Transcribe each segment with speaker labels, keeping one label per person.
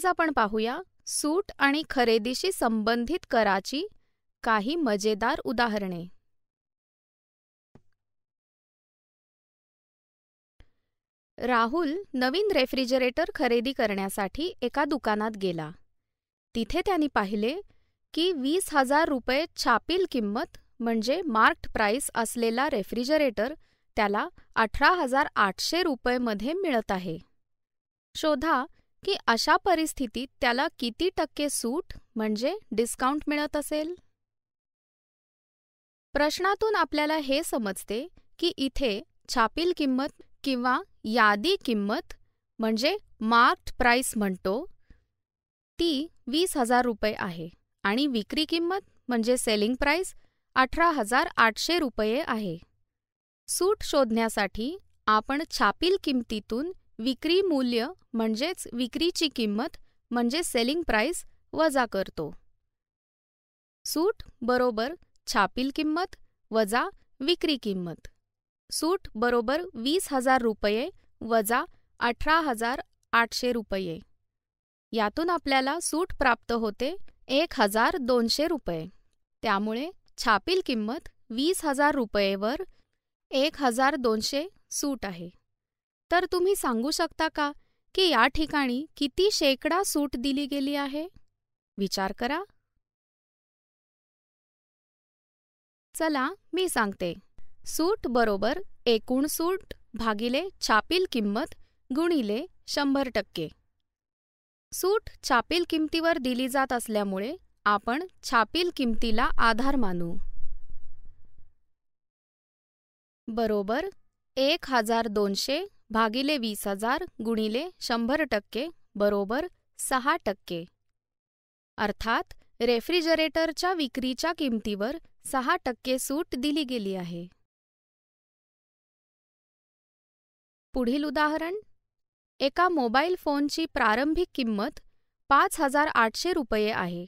Speaker 1: आज आपण पाहूया सूट आणि खरेदीशी संबंधित कराची काही मजेदार उदाहरणे राहुल नवीन रेफ्रिजरेटर खरेदी करण्यासाठी एका दुकानात गेला तिथे त्यांनी पाहिले की वीस हजार रुपये छापील किंमत म्हणजे मार्क्ड प्राइस असलेला रेफ्रिजरेटर त्याला अठरा हजार आठशे रुपयेमध्ये मिळत आहे शोधा की अशा परिस्थितीत त्याला किती टक्के सूट म्हणजे डिस्काउंट मिळत असेल प्रश्नातून आपल्याला हे समजते की इथे छापील किंमत किंवा यादी किंमत म्हणजे मार्क्ड प्राइस म्हणतो ती वीस हजार रुपये आहे आणि विक्री किंमत म्हणजे सेलिंग प्राइस अठरा हजार आठशे रुपये आहे सूट शोधण्यासाठी आपण छापील किमतीतून विक्री मूल्य म्हणजेच विक्रीची किंमत म्हणजे सेलिंग प्राइस वजा करतो सूट बरोबर छापील किंमत वजा विक्री किंमत सूट बरोबर वीस हजार रुपये वजा अठरा हजार आठशे रुपये यातून आपल्याला सूट प्राप्त होते एक हजार दोनशे रुपये त्यामुळे छापील किंमत वीस हजार रुपयेवर एक हजार दोनशे सूट आहे तर तुम्ही सांगू शकता का की या ठिकाणी किती शेकडा सूट दिली गेली आहे विचार करा चला मी सांगते सूट बरोबर एकूण सूट भागिले छापील किंमत गुणिले शंभर टक्के सूट छापील किमतीवर दिली जात असल्यामुळे आपण छापील किमतीला आधार मानू बरोबर एक हजार दोनशे भागिले वीस हजार गुणिले शंभर टक्के बरोबर सहा टक्के अर्थात रेफ्रिजरेटरच्या विक्रीच्या किमतीवर सहा टक्के सूट दिली गेली आहे पुढील उदाहरण एका मोबाईल फोनची प्रारंभिक किंमत पाच हजार आठशे रुपये आहे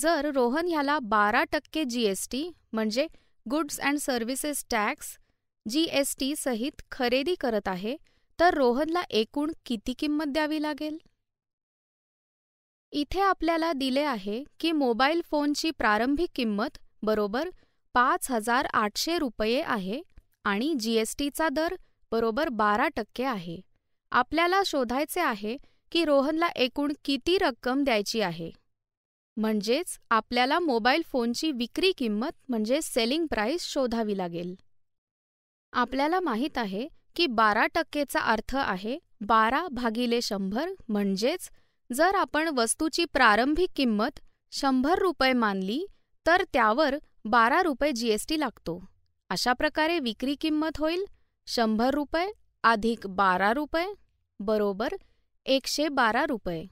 Speaker 1: जर रोहन ह्याला बारा टक्के जी एस टी म्हणजे goods and services tax GST सहित खरेदी करत आहे तर रोहनला एकूण किती किंमत द्यावी लागेल इथे आपल्याला दिले आहे की मोबाईल फोनची प्रारंभिक किंमत बरोबर पाच हजार आठशे रुपये आहे आणि जीएसटीचा दर बरोबर बारा टक्के आहे आपल्याला शोधायचे आहे की रोहनला एकूण किती रक्कम द्यायची आहे म्हणजेच आपल्याला मोबाईल फोनची विक्री किंमत म्हणजे सेलिंग प्राइस शोधावी लागेल आपल्याला माहीत आहे की बारा टक्केचा अर्थ आहे बारा भागिले शंभर म्हणजेच जर आपण वस्तूची प्रारंभिक किंमत शंभर रुपये मानली तर त्यावर बारा रुपये जीएसटी लागतो अशा प्रकारे विक्री किंमत होईल शंभर रुपये अधिक बारा रुपये बरोबर एकशे बारा रुपये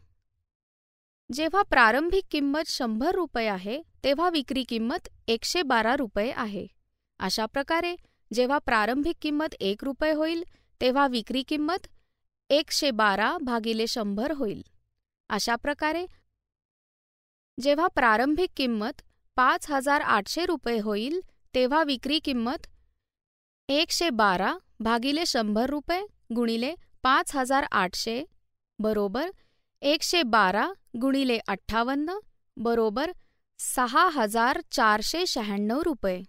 Speaker 1: जेव्हा प्रारंभिक किंमत शंभर रुपये आहे तेव्हा विक्री किंमत एकशे बारा रुपये आहे अशा प्रकारे जेव्हा प्रारंभिक किंमत एक रुपये होईल तेव्हा विक्री किंमत एकशे बारा भागिले शंभर होईल अशा प्रकारे जेव्हा प्रारंभिक किंमत पाच हजार आठशे रुपये होईल तेव्हा विक्री किंमत एकशे बारा भागिले शंभर रुपये गुणिले पाच हजार आठशे बरोबर एकशे बारा गुणिले अठ्ठावन्न बरोबर सहा हजार चारशे शहाण्णव रुपये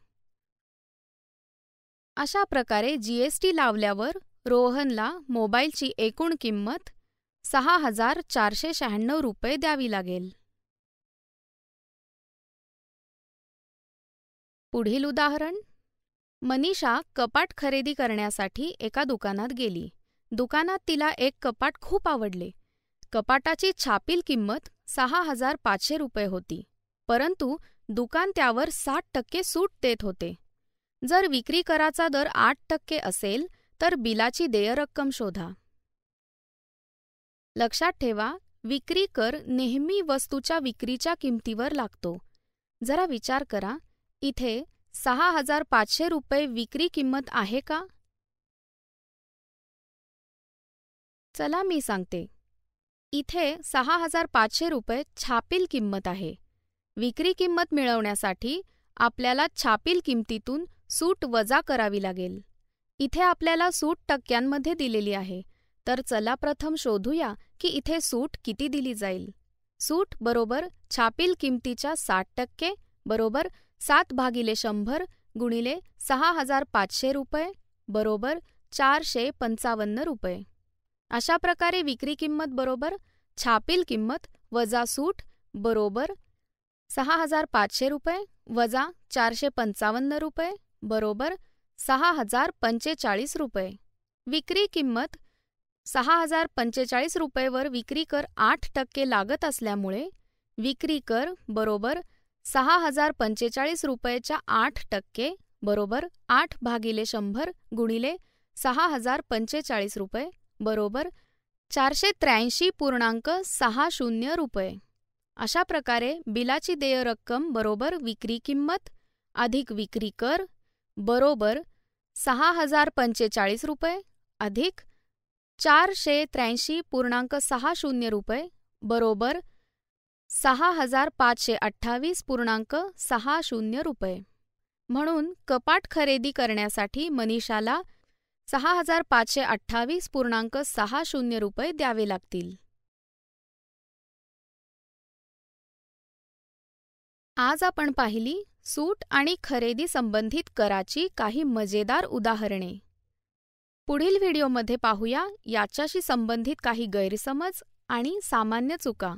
Speaker 1: अशा प्रकारे जीएसटी लावल्यावर रोहनला मोबाईलची एकूण किंमत सहा हजार चारशे शहाण्णव रुपये द्यावी लागेल पुढील उदाहरण मनीषा कपाट खरेदी करण्यासाठी एका दुकानात गेली दुकानात तिला एक कपाट खूप आवडले कपाटाची छापील किंमत सहा हजार पाचशे रुपये होती परंतु दुकान त्यावर साठ टक्के सूट देत होते जर विक्री कराचा दर आठ टक्के असेल तर बिलाची देय रक्कम शोधा लक्षात ठेवा विक्री कर नेहमी वस्तूच्या विक्रीच्या किमतीवर लागतो जरा विचार करा इथे सहा हजार पाचशे रुपये विक्री किंमत आहे का चला मी सांगते इथे सहा हजार पाचशे रुपये छापील किंमत आहे विक्री किंमत मिळवण्यासाठी आपल्याला छापील किंमतीतून सूट वजा करावी लागेल इथे आपल्याला सूट टक्क्यांमध्ये दिलेली आहे तर चला प्रथम शोधूया की इथे सूट किती दिली जाईल सूट बरोबर छापील किमतीच्या साठ टक्के बरोबर सात भागिले शंभर गुणिले सहा हजार पाचशे रुपये बरोबर चारशे पंचावन्न रुपये अशा प्रकारे विक्री किंमत बरोबर छापील किंमत वजा सूट बरोबर सहा हजार पाचशे रुपये वजा चारशे पंचावन्न रुपये बरोबर सहा हजार पंचेचाळीस रुपये विक्री किंमत सहा हजार पंचेचाळीस रुपयेवर विक्री कर आठ टक्के लागत असल्यामुळे विक्री कर बरोबर सहा हजार पंचेचाळीस रुपयेच्या आठ टक्के बरोबर आठ भागिले शंभर गुणिले सहा हजार पंचेचाळीस रुपये बरोबर चारशे त्र्याऐंशी पूर्णांक सहा शून्य रुपये अशा प्रकारे बिलाची देय रक्कम बरोबर विक्री किंमत अधिक विक्री कर बरोबर सहा हजार पंचेचाळीस रुपये अधिक चारशे त्र्याऐंशी पूर्णांक सहा शून्य रुपये बरोबर सहा हजार पाचशे अठ्ठावीस पूर्णांक सहा शून्य रुपये म्हणून कपाट खरेदी करण्यासाठी मनीषाला सहा हजार पाचशे अठ्ठावीस पूर्णांक सहा शून्य रुपये द्यावे लागतील आज आपण पाहिली सूट आणि खरेदी संबंधित कराची काही मजेदार उदाहरणे पुढील व्हिडिओमध्ये पाहूया याच्याशी संबंधित काही गैरसमज आणि सामान्य चुका